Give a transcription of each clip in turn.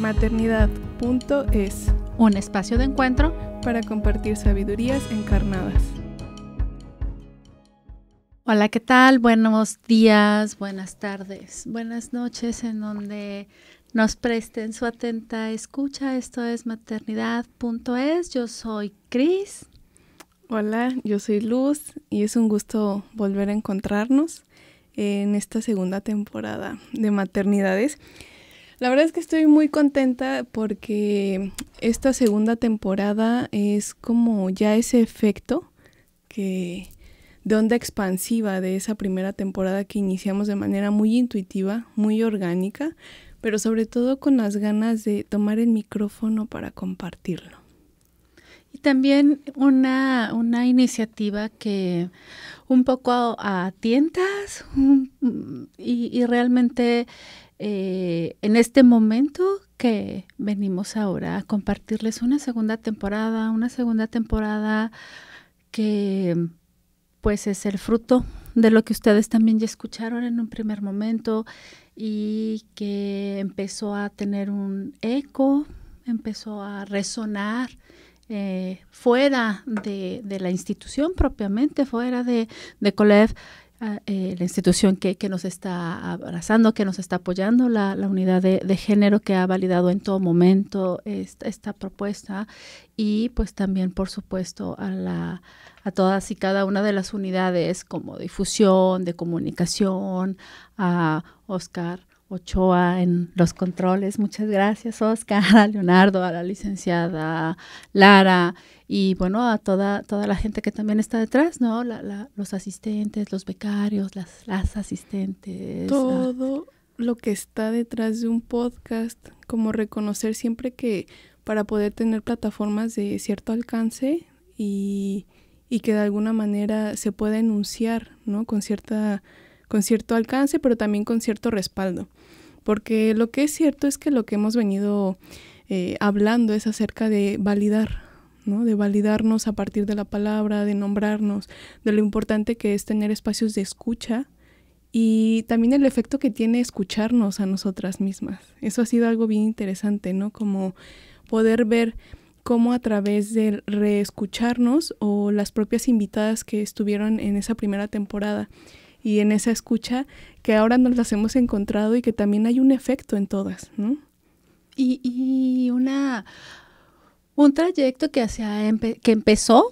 maternidad.es. Un espacio de encuentro para compartir sabidurías encarnadas. Hola, ¿qué tal? Buenos días, buenas tardes, buenas noches en donde nos presten su atenta escucha. Esto es maternidad.es. Yo soy Cris. Hola, yo soy Luz y es un gusto volver a encontrarnos en esta segunda temporada de Maternidades. La verdad es que estoy muy contenta porque esta segunda temporada es como ya ese efecto que de onda expansiva de esa primera temporada que iniciamos de manera muy intuitiva, muy orgánica, pero sobre todo con las ganas de tomar el micrófono para compartirlo. Y también una, una iniciativa que un poco a, tientas y, y realmente eh, en este momento que venimos ahora a compartirles una segunda temporada, una segunda temporada que pues es el fruto de lo que ustedes también ya escucharon en un primer momento y que empezó a tener un eco, empezó a resonar eh, fuera de, la institución propiamente, fuera de, de COLEF eh, la institución que, nos está abrazando, que nos está apoyando, la, unidad de, género que ha validado en todo momento esta, propuesta y pues también, por supuesto, a la a todas y cada una de las unidades como difusión, de comunicación, a Oscar Ochoa en los controles. Muchas gracias, Oscar, a Leonardo, a la licenciada Lara y bueno, a toda, toda la gente que también está detrás, ¿no? La, la, los asistentes, los becarios, las, las asistentes. Todo lo que está detrás de un podcast, como reconocer siempre que para poder tener plataformas de cierto alcance y, y que de alguna manera se pueda enunciar, ¿no? Con cierta con cierto alcance, pero también con cierto respaldo. Porque lo que es cierto es que lo que hemos venido eh, hablando es acerca de validar, ¿no? de validarnos a partir de la palabra, de nombrarnos, de lo importante que es tener espacios de escucha y también el efecto que tiene escucharnos a nosotras mismas. Eso ha sido algo bien interesante, ¿no? Como poder ver cómo a través de reescucharnos o las propias invitadas que estuvieron en esa primera temporada y en esa escucha que ahora nos las hemos encontrado y que también hay un efecto en todas, Y, y una, un trayecto que, que empezó,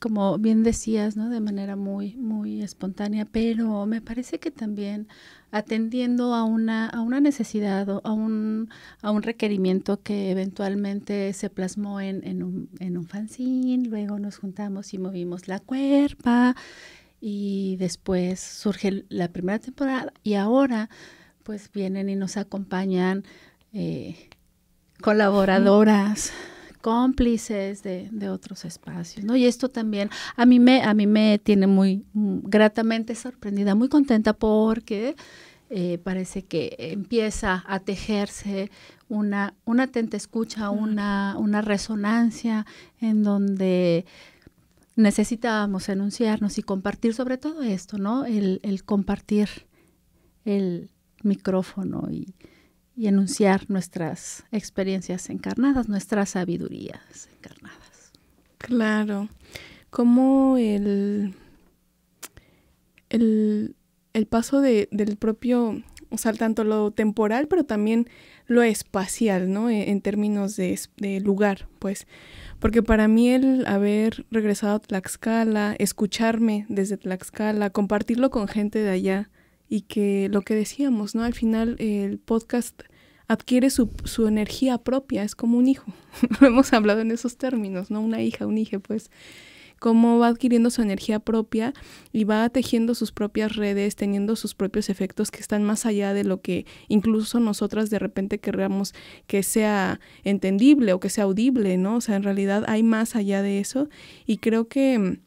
como bien decías, ¿no? De manera muy, muy espontánea, pero me parece que también atendiendo a una, a una necesidad o a un, a un requerimiento que eventualmente se plasmó en, en, un, en un fanzine, luego nos juntamos y movimos la cuerpa y después surge la primera temporada y ahora pues vienen y nos acompañan eh, colaboradoras, cómplices de, otros espacios, ¿no? Y esto también a mí me, a mí me tiene muy mm, gratamente sorprendida, muy contenta porque eh, parece que empieza a tejerse una, una atenta escucha, una, una resonancia en donde necesitábamos enunciarnos y compartir sobre todo esto, ¿no? El, compartir el micrófono y, enunciar nuestras experiencias encarnadas, nuestras sabidurías encarnadas. Claro, como el, el, paso del propio o sea, tanto lo temporal, pero también lo espacial, ¿no? E, en, términos de, lugar, pues. Porque para mí el haber regresado a Tlaxcala, escucharme desde Tlaxcala, compartirlo con gente de allá y que lo que decíamos, ¿no? Al final el podcast adquiere su, su energía propia, es como un hijo. lo hemos hablado en esos términos, ¿no? Una hija, un hijo, pues cómo va adquiriendo su energía propia y va tejiendo sus propias redes, teniendo sus propios efectos que están más allá de lo que incluso nosotras de repente querramos que sea entendible o que sea audible, ¿no? O sea, en realidad hay más allá de eso y creo que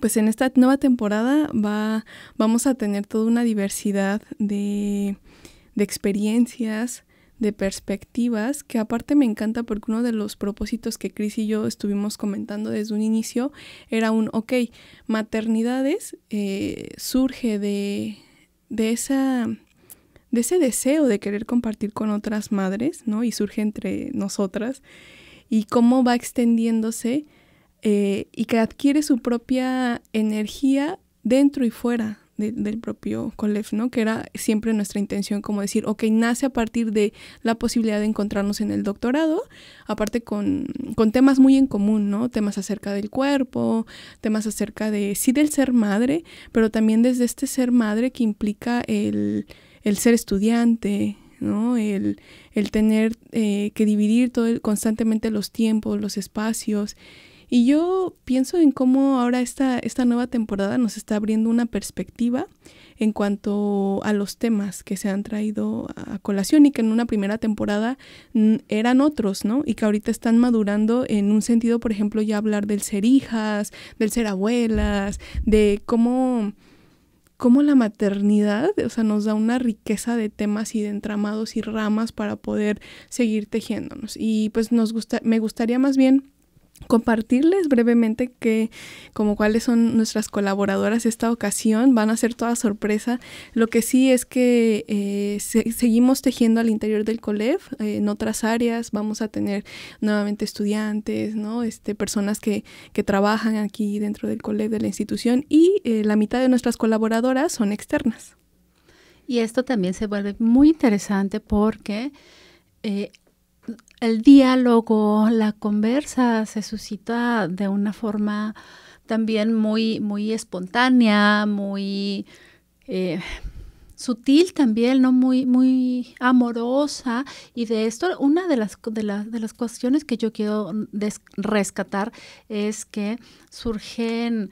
pues en esta nueva temporada va, vamos a tener toda una diversidad de, de experiencias, de perspectivas, que aparte me encanta porque uno de los propósitos que Cris y yo estuvimos comentando desde un inicio era un, ok, maternidades eh, surge de, esa, de ese deseo de querer compartir con otras madres, ¿no? Y surge entre nosotras, y cómo va extendiéndose eh, y que adquiere su propia energía dentro y fuera del propio Colef, ¿no? Que era siempre nuestra intención, como decir, ok, nace a partir de la posibilidad de encontrarnos en el doctorado, aparte con, temas muy en común, ¿no? Temas acerca del cuerpo, temas acerca de, sí, del ser madre, pero también desde este ser madre que implica el, ser estudiante, ¿no? El, tener eh, que dividir todo constantemente los tiempos, los espacios. Y yo pienso en cómo ahora esta, esta nueva temporada nos está abriendo una perspectiva en cuanto a los temas que se han traído a colación y que en una primera temporada mm, eran otros, ¿no? Y que ahorita están madurando en un sentido, por ejemplo, ya hablar del ser hijas, del ser abuelas, de cómo, cómo la maternidad, o sea, nos da una riqueza de temas y de entramados y ramas para poder seguir tejiéndonos. Y pues nos gusta, me gustaría más bien compartirles brevemente que como cuáles son nuestras colaboradoras esta ocasión van a ser toda sorpresa lo que sí es que eh, seguimos tejiendo al interior del COLEF eh, en otras áreas vamos a tener nuevamente estudiantes no este personas que, que trabajan aquí dentro del COLEF de la institución y eh, la mitad de nuestras colaboradoras son externas y esto también se vuelve muy interesante porque eh, el diálogo, la conversa se suscita de una forma también muy, muy espontánea, muy eh, sutil también, ¿no? Muy, muy amorosa. Y de esto, una de las, de, las cuestiones que yo quiero rescatar es que surgen...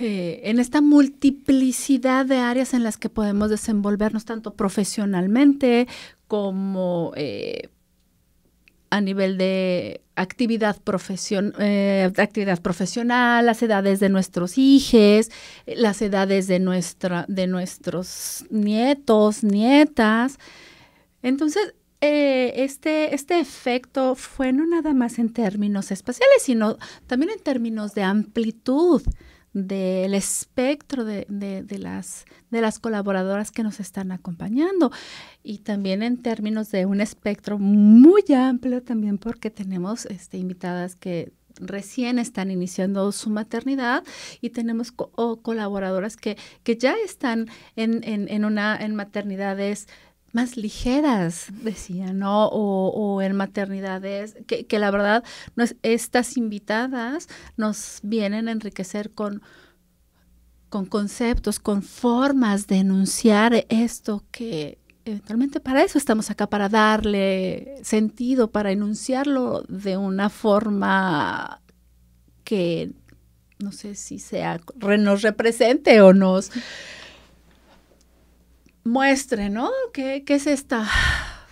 Eh, en esta multiplicidad de áreas en las que podemos desenvolvernos, tanto profesionalmente como eh, a nivel de actividad, profesion eh, actividad profesional, las edades de nuestros hijos, las edades de, nuestra, de nuestros nietos, nietas. Entonces, eh, este, este efecto fue no nada más en términos espaciales, sino también en términos de amplitud del espectro de, las, de las colaboradoras que nos están acompañando y también en términos de un espectro muy amplio también porque tenemos este, invitadas que recién están iniciando su maternidad y tenemos colaboradoras que, que ya están en, en, en una, en maternidades más ligeras, decía, ¿no? O, en maternidades, que, la verdad, estas invitadas nos vienen a enriquecer con, con conceptos, con formas de enunciar esto que eventualmente para eso estamos acá, para darle sentido, para enunciarlo de una forma que no sé si sea, nos represente o nos muestre, ¿no? que es esta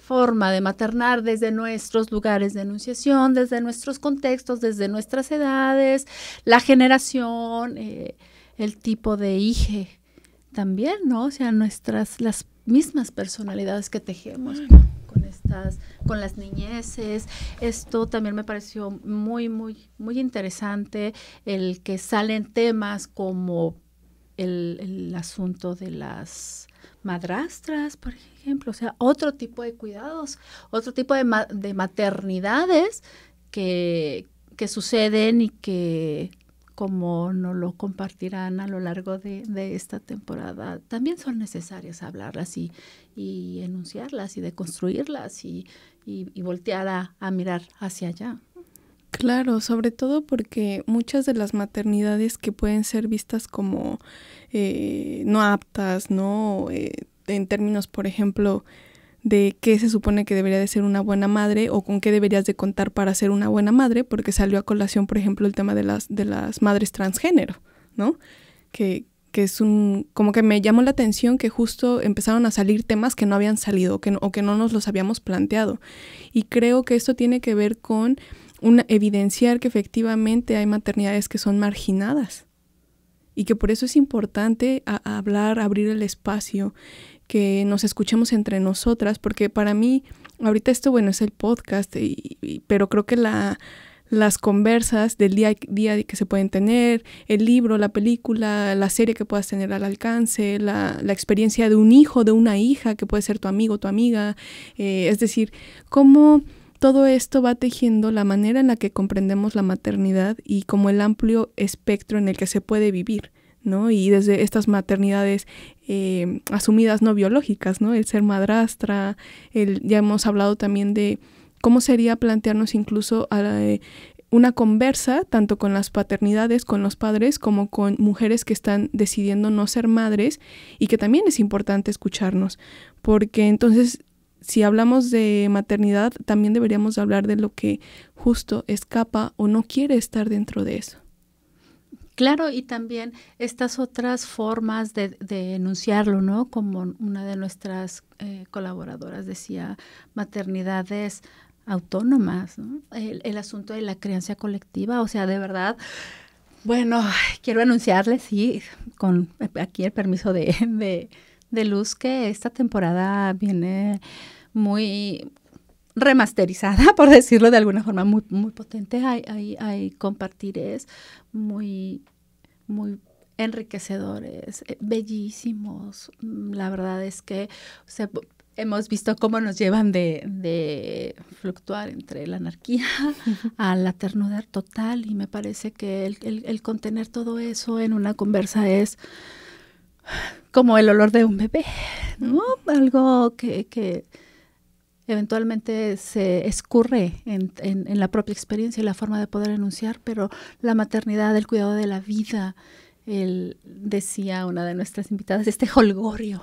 forma de maternar desde nuestros lugares de enunciación, desde nuestros contextos, desde nuestras edades, la generación, eh, el tipo de hije también, ¿no? O sea, nuestras, las mismas personalidades que tejemos con, estas, con las niñeces. Esto también me pareció muy, muy, muy interesante, el que salen temas como el asunto de las madrastras, por ejemplo, o sea, otro tipo de cuidados, otro tipo de, de maternidades que, que, suceden y que, como no lo compartirán a lo largo de, esta temporada, también son necesarias hablarlas y, y enunciarlas y deconstruirlas y, y, y voltear a mirar hacia allá. Claro, sobre todo porque muchas de las maternidades que pueden ser vistas como eh, no aptas, ¿no? Eh, en términos, por ejemplo, de qué se supone que debería de ser una buena madre o con qué deberías de contar para ser una buena madre, porque salió a colación, por ejemplo, el tema de las, de las madres transgénero, ¿no? Que, que es un, como que me llamó la atención que justo empezaron a salir temas que no habían salido que o que no nos los habíamos planteado. Y creo que esto tiene que ver con evidenciar que efectivamente hay maternidades que son marginadas y que por eso es importante hablar, abrir el espacio, que nos escuchemos entre nosotras, porque para mí, ahorita esto, bueno, es el podcast, pero creo que la las conversas del día a día que se pueden tener, el libro, la película, la serie que puedas tener al alcance, la, la experiencia de un hijo, de una hija que puede ser tu amigo, tu amiga. Eh, es decir, cómo todo esto va tejiendo la manera en la que comprendemos la maternidad y como el amplio espectro en el que se puede vivir. ¿no? Y desde estas maternidades eh, asumidas no biológicas, ¿no? El ser madrastra, el, ya hemos hablado también de ¿Cómo sería plantearnos incluso ah, eh, una conversa tanto con las paternidades, con los padres, como con mujeres que están decidiendo no ser madres y que también es importante escucharnos, porque entonces si hablamos de maternidad, también deberíamos hablar de lo que justo escapa o no quiere estar dentro de eso. Claro, y también estas otras formas de, enunciarlo, ¿no? Como una de nuestras eh, colaboradoras decía, maternidades autónomas, el, asunto de la crianza colectiva, o sea, de verdad, bueno, quiero anunciarles, y con aquí el permiso de, de, Luz, que esta temporada viene muy remasterizada, por decirlo de alguna forma, muy, potente. Hay, hay, hay muy, muy enriquecedores, eh, bellísimos. Mm, la verdad es que se hemos visto cómo nos llevan de, de, fluctuar entre la anarquía a la ternura total y me parece que el, contener todo eso en una conversa es como el olor de un bebé, ¿no? Algo que, eventualmente se escurre en, en, en, la propia experiencia y la forma de poder enunciar, pero la maternidad, el cuidado de la vida, el, decía una de nuestras invitadas, este holgorio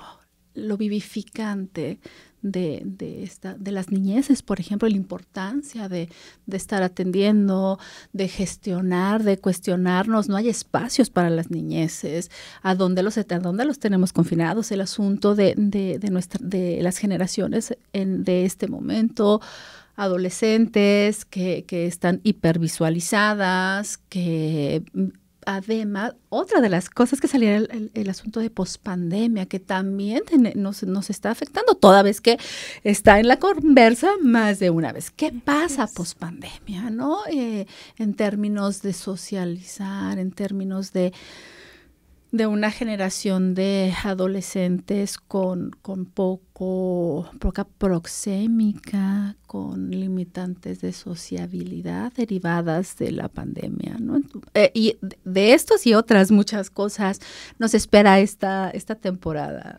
lo vivificante de, esta, de las niñeces, por ejemplo, la importancia de, estar atendiendo, de gestionar, de cuestionarnos. No hay espacios para las niñeces. ¿A dónde los, los tenemos confinados? El asunto de, de las generaciones en, de este momento adolescentes que, que están hipervisualizadas, que Además, otra de las cosas que salía el, el, asunto de pospandemia, que también nos, está afectando, toda vez que está en la conversa más de una vez. ¿Qué pasa pospandemia, no? Eh, en términos de socializar, en términos de de una generación de adolescentes con, poco, poca proxémica, con limitantes de sociabilidad derivadas de la pandemia. ¿no? Eh, y de estos y otras muchas cosas nos espera esta, esta temporada.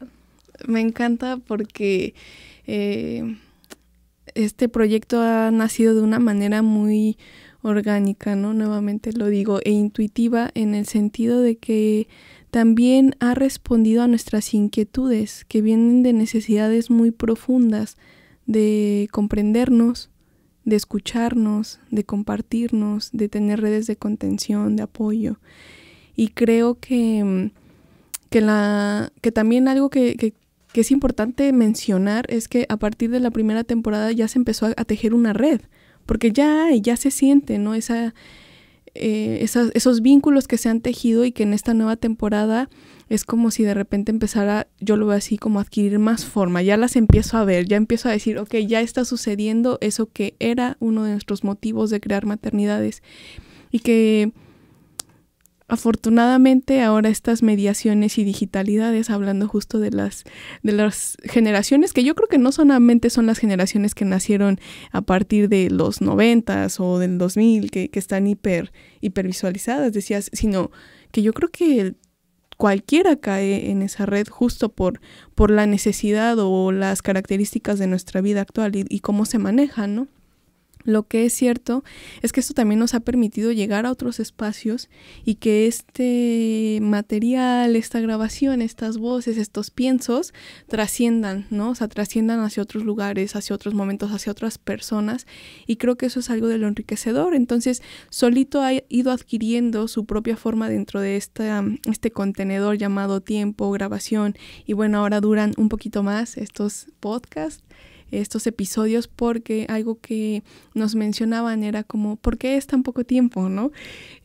Me encanta porque eh, este proyecto ha nacido de una manera muy orgánica, ¿no? Nuevamente lo digo, e intuitiva en el sentido de que también ha respondido a nuestras inquietudes que vienen de necesidades muy profundas de comprendernos, de escucharnos, de compartirnos, de tener redes de contención, de apoyo. Y creo que, mm, que, la, que también algo que, es importante mencionar es que a partir de la primera temporada ya se empezó a, a tejer una red, porque ya, ya se siente ¿no? esa, eh, esos vínculos que se han tejido y que en esta nueva temporada es como si de repente empezara, yo lo veo así, como adquirir más forma, ya las empiezo a ver, ya empiezo a decir, ok, ya está sucediendo eso que era uno de nuestros motivos de crear maternidades y que Afortunadamente ahora estas mediaciones y digitalidades, hablando justo de las, de las generaciones, que yo creo que no solamente son las generaciones que nacieron a partir de los noventas o del 2000, que, que están hiper, hipervisualizadas, decías, sino que yo creo que cualquiera cae en esa red justo por, por la necesidad o las características de nuestra vida actual y, y cómo se maneja, ¿no? Lo que es cierto es que esto también nos ha permitido llegar a otros espacios y que este material, esta grabación, estas voces, estos piensos trasciendan, ¿no? O sea, trasciendan hacia otros lugares, hacia otros momentos, hacia otras personas y creo que eso es algo de lo enriquecedor. Entonces, solito ha ido adquiriendo su propia forma dentro de este contenedor llamado tiempo, grabación y bueno, ahora duran un poquito más estos podcasts estos episodios porque algo que nos mencionaban era como, ¿por qué es tan poco tiempo? ¿no?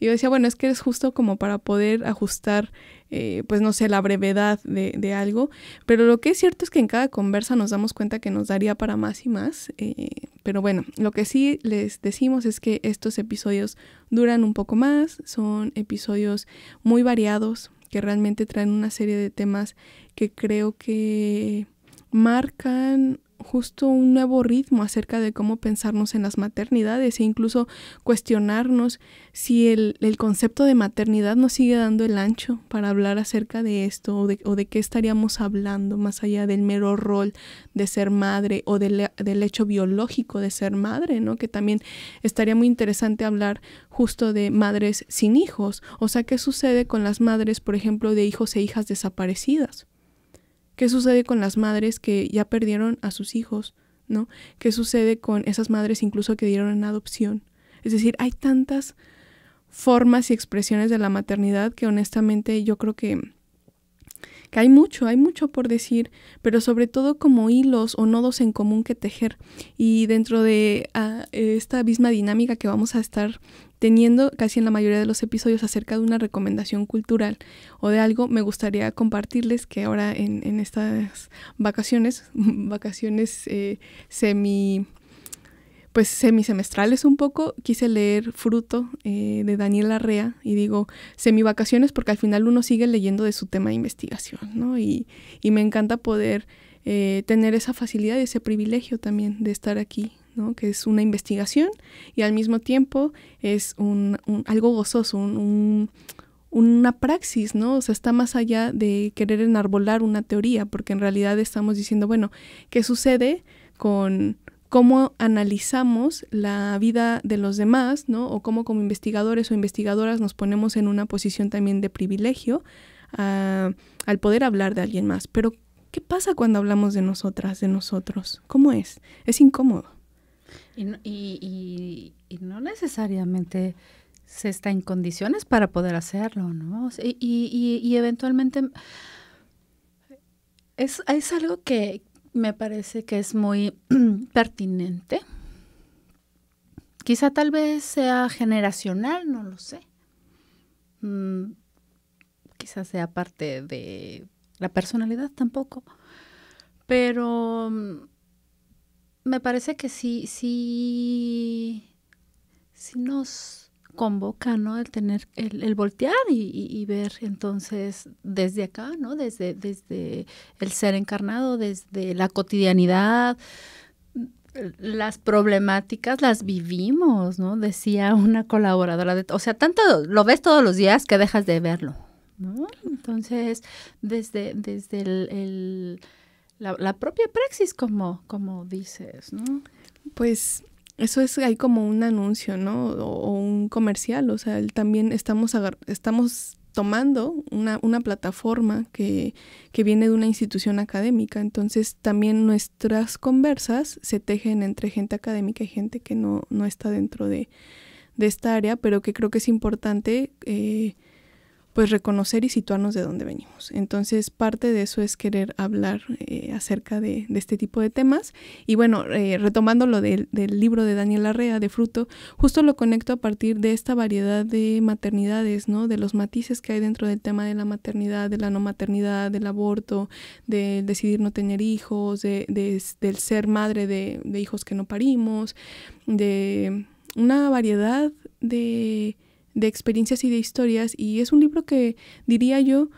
Y yo decía, bueno, es que es justo como para poder ajustar, eh, pues no sé, la brevedad de, algo, pero lo que es cierto es que en cada conversa nos damos cuenta que nos daría para más y más, eh, pero bueno, lo que sí les decimos es que estos episodios duran un poco más, son episodios muy variados, que realmente traen una serie de temas que creo que marcan justo un nuevo ritmo acerca de cómo pensarnos en las maternidades e incluso cuestionarnos si el, concepto de maternidad nos sigue dando el ancho para hablar acerca de esto o de, qué estaríamos hablando más allá del mero rol de ser madre o del, del hecho biológico de ser madre, ¿no? Que también estaría muy interesante hablar justo de madres sin hijos, o sea, qué sucede con las madres, por ejemplo, de hijos e hijas desaparecidas. ¿Qué sucede con las madres que ya perdieron a sus hijos? ¿No? ¿Qué sucede con esas madres incluso que dieron en adopción? Es decir, hay tantas formas y expresiones de la maternidad que honestamente yo creo que, que hay mucho, hay mucho por decir, pero sobre todo como hilos o nodos en común que tejer. Y dentro de ah, esta misma dinámica que vamos a estar teniendo casi en la mayoría de los episodios acerca de una recomendación cultural o de algo, me gustaría compartirles que ahora en, estas vacaciones, vacaciones eh, semi pues semisemestrales un poco, quise leer Fruto eh, de Daniel Arrea y digo semivacaciones porque al final uno sigue leyendo de su tema de investigación, ¿no? Y, me encanta poder eh, tener esa facilidad y ese privilegio también de estar aquí que es una investigación y al mismo tiempo es un, algo gozoso, una praxis, ¿no? O sea, está más allá de querer enarbolar una teoría, porque en realidad estamos diciendo, bueno, ¿qué sucede con cómo analizamos la vida de los demás, ¿no? O cómo como investigadores o investigadoras nos ponemos en una posición también de privilegio ah, al poder hablar de alguien más. Pero, ¿qué pasa cuando hablamos de nosotras, de nosotros? ¿Cómo es? Es incómodo. Y, no necesariamente se está en condiciones para poder hacerlo, ¿no? Y, eventualmente es, es algo que me parece que es muy pertinente. Quizá tal vez sea generacional, no lo sé. Quizá mm, quizás sea parte de la personalidad tampoco. Pero mm, me parece que sí, sí, sí nos convoca, ¿no? El tener, el, voltear y, ver entonces desde acá, ¿no? Desde, desde el ser encarnado, desde la cotidianidad, las problemáticas las vivimos, ¿no? Decía una colaboradora, de, o sea, tanto lo ves todos los días que dejas de verlo, ¿no? Entonces, desde, desde el la, propia praxis, como, como dices, ¿no? Pues eso es ahí como un anuncio, ¿no? O, un comercial, o sea, también estamos, estamos tomando una, una plataforma que, viene de una institución académica, entonces también nuestras conversas se tejen entre gente académica y gente que no, no está dentro de, de esta área, pero que creo que es importante eh, pues reconocer y situarnos de dónde venimos. Entonces, parte de eso es querer hablar eh, acerca de, este tipo de temas. Y bueno, eh, retomando lo del, libro de Daniel Arrea, de Fruto, justo lo conecto a partir de esta variedad de maternidades, ¿no? De los matices que hay dentro del tema de la maternidad, de la no maternidad, del aborto, del decidir no tener hijos, del ser madre de hijos que no parimos, de una variedad de de experiencias y de historias y es un libro que diría yo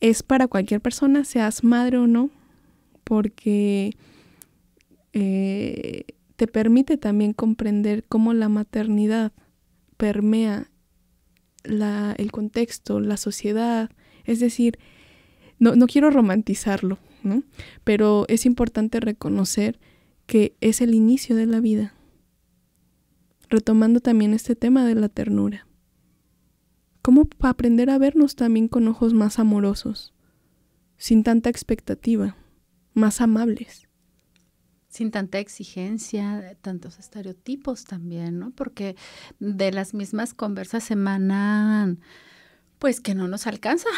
es para cualquier persona, seas madre o no, porque eh, te permite también comprender cómo la maternidad permea la, el contexto, la sociedad, es decir, no, no quiero romantizarlo, pero es importante reconocer que es el inicio de la vida retomando también este tema de la ternura. ¿Cómo aprender a vernos también con ojos más amorosos, sin tanta expectativa, más amables? sin tanta exigencia, tantos estereotipos también, ¿no? Porque de las mismas conversas emanan, pues que no nos alcanza.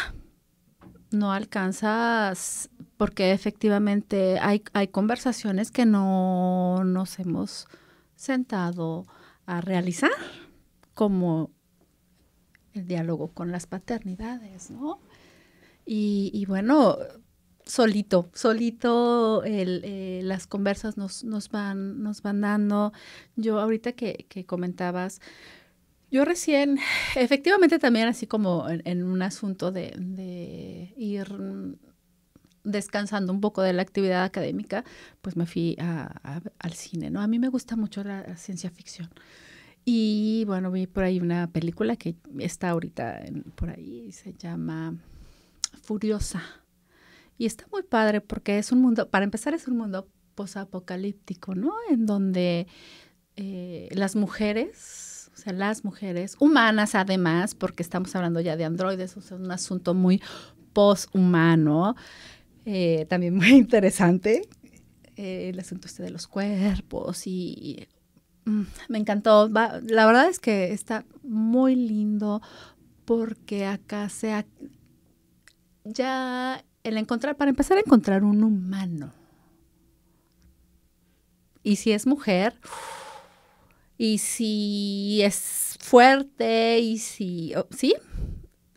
No alcanzas, porque efectivamente hay, hay conversaciones que no nos hemos sentado, realizar, como el diálogo con las paternidades, ¿no? Y, bueno, solito, solito eh, las conversas nos, nos, van, nos van dando. Yo ahorita que, comentabas, yo recién, efectivamente también así como en, un asunto de, de ir descansando un poco de la actividad académica, pues me fui al cine, ¿no? A mí me gusta mucho la, ciencia ficción. Y bueno, vi por ahí una película que está ahorita por ahí, se llama Furiosa. Y está muy padre porque es un mundo, para empezar es un mundo posapocalíptico, ¿no? En donde eh, las mujeres, o sea, las mujeres, humanas además, porque estamos hablando ya de androides, o es un asunto muy poshumano, eh, también muy interesante eh, el asunto este de los cuerpos y mm, me encantó. la verdad es que está muy lindo porque acá se... ya el encontrar, para empezar a encontrar un humano. Y si es mujer, y si es fuerte, y si, oh, ¿sí?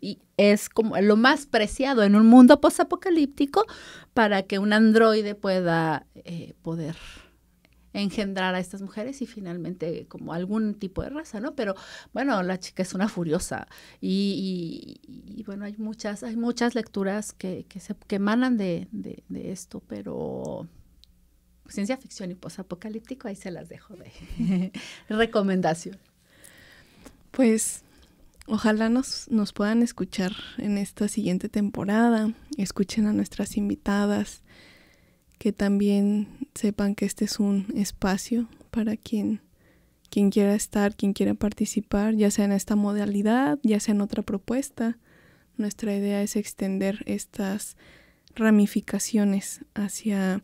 y es como lo más preciado en un mundo posapocalíptico para que un androide pueda eh, poder engendrar a estas mujeres y finalmente como algún tipo de raza, ¿no? Pero bueno, la chica es una furiosa y, bueno, hay muchas, hay muchas lecturas que, se, que emanan de, de esto, pero ciencia ficción y posapocalíptico, ahí se las dejo de recomendación. Pues Ojalá nos, nos puedan escuchar en esta siguiente temporada, escuchen a nuestras invitadas, que también sepan que este es un espacio para quien, quien quiera estar, quien quiera participar, ya sea en esta modalidad, ya sea en otra propuesta. Nuestra idea es extender estas ramificaciones hacia,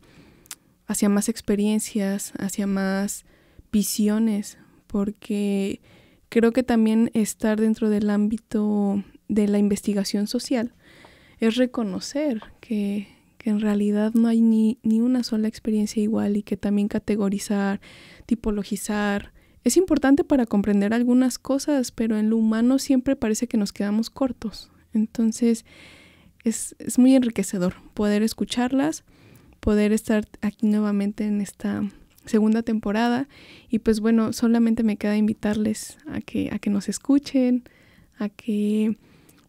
hacia más experiencias, hacia más visiones, porque Creo que también estar dentro del ámbito de la investigación social es reconocer que, en realidad no hay ni, ni, una sola experiencia igual y que también categorizar, tipologizar, es importante para comprender algunas cosas, pero en lo humano siempre parece que nos quedamos cortos. Entonces, es, es muy enriquecedor poder escucharlas, poder estar aquí nuevamente en esta segunda temporada. Y pues bueno, solamente me queda invitarles a que, a que nos escuchen, a que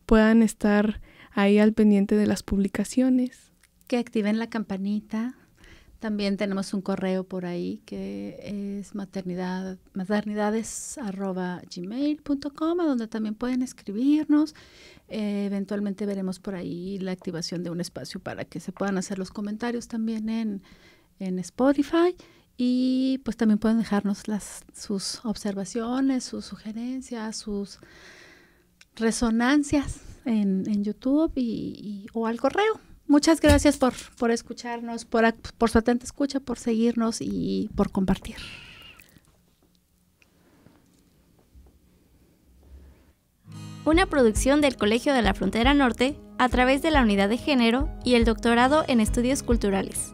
puedan estar ahí al pendiente de las publicaciones. Que activen la campanita. También tenemos un correo por ahí que es maternidad, maternidades.gmail.com, donde también pueden escribirnos. Eh, eventualmente veremos por ahí la activación de un espacio para que se puedan hacer los comentarios también en, en Spotify. Y pues también pueden dejarnos las, sus observaciones, sus sugerencias, sus resonancias en, YouTube y, o al correo. Muchas gracias por, escucharnos, por, por su atenta escucha, por seguirnos y por compartir. Una producción del Colegio de la Frontera Norte a través de la Unidad de Género y el Doctorado en Estudios Culturales.